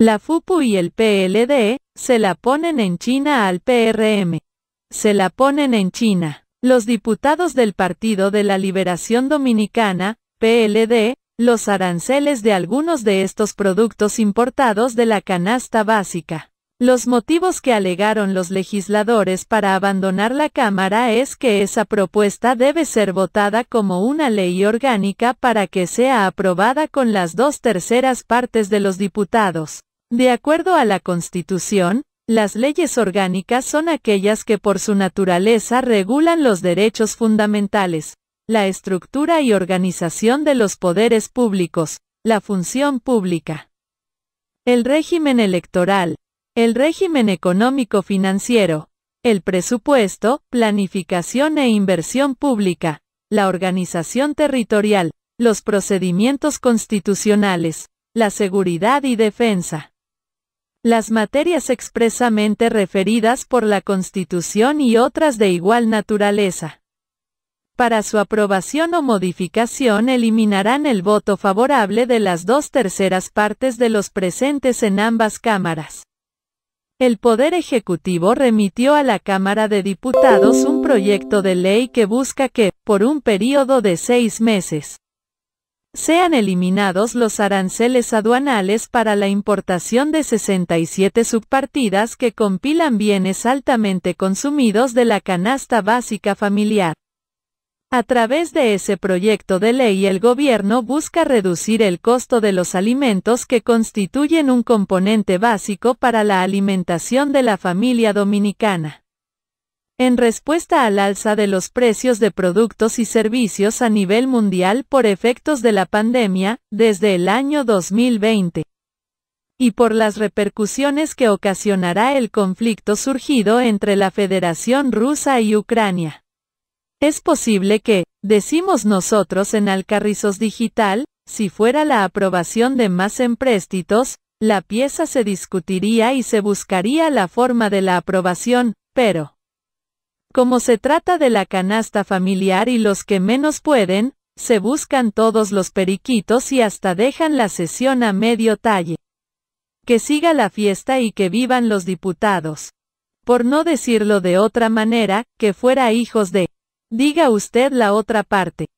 La FUPU y el PLD, se la ponen en China al PRM. Se la ponen en China. Los diputados del Partido de la Liberación Dominicana, PLD, los aranceles de algunos de estos productos importados de la canasta básica. Los motivos que alegaron los legisladores para abandonar la Cámara es que esa propuesta debe ser votada como una ley orgánica para que sea aprobada con las dos terceras partes de los diputados. De acuerdo a la Constitución, las leyes orgánicas son aquellas que por su naturaleza regulan los derechos fundamentales, la estructura y organización de los poderes públicos, la función pública, el régimen electoral, el régimen económico-financiero, el presupuesto, planificación e inversión pública, la organización territorial, los procedimientos constitucionales, la seguridad y defensa las materias expresamente referidas por la Constitución y otras de igual naturaleza. Para su aprobación o modificación eliminarán el voto favorable de las dos terceras partes de los presentes en ambas cámaras. El Poder Ejecutivo remitió a la Cámara de Diputados un proyecto de ley que busca que, por un período de seis meses, sean eliminados los aranceles aduanales para la importación de 67 subpartidas que compilan bienes altamente consumidos de la canasta básica familiar. A través de ese proyecto de ley el gobierno busca reducir el costo de los alimentos que constituyen un componente básico para la alimentación de la familia dominicana en respuesta al alza de los precios de productos y servicios a nivel mundial por efectos de la pandemia, desde el año 2020, y por las repercusiones que ocasionará el conflicto surgido entre la Federación Rusa y Ucrania. Es posible que, decimos nosotros en Alcarrizos Digital, si fuera la aprobación de más empréstitos, la pieza se discutiría y se buscaría la forma de la aprobación, pero... Como se trata de la canasta familiar y los que menos pueden, se buscan todos los periquitos y hasta dejan la sesión a medio talle. Que siga la fiesta y que vivan los diputados. Por no decirlo de otra manera, que fuera hijos de. Diga usted la otra parte.